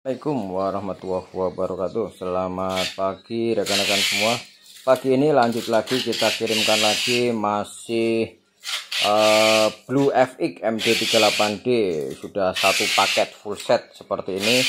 Assalamualaikum warahmatullahi wabarakatuh Selamat pagi rekan-rekan semua Pagi ini lanjut lagi kita kirimkan lagi masih uh, Blue FX MD38D Sudah satu paket full set seperti ini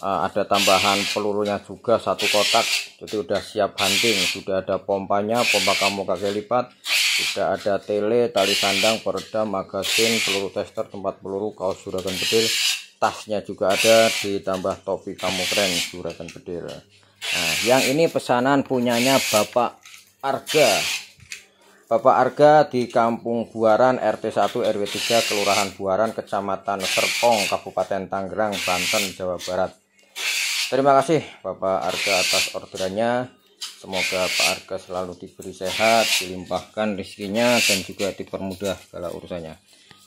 uh, Ada tambahan pelurunya juga satu kotak Jadi sudah siap hunting Sudah ada pompanya, pompa kamu kaki lipat Sudah ada tele, tali sandang, peredam, magasin, peluru tester, tempat peluru, kaos juragan kecil tasnya juga ada ditambah topi kamu keren juragan bendera nah yang ini pesanan punyanya Bapak Arga Bapak Arga di Kampung Buaran RT 1 RW 3 Kelurahan Buaran Kecamatan Serpong Kabupaten Tangerang Banten Jawa Barat terima kasih Bapak Arga atas orderannya Semoga Pak Arga selalu diberi sehat, dilimpahkan rezekinya dan juga dipermudah segala urusannya.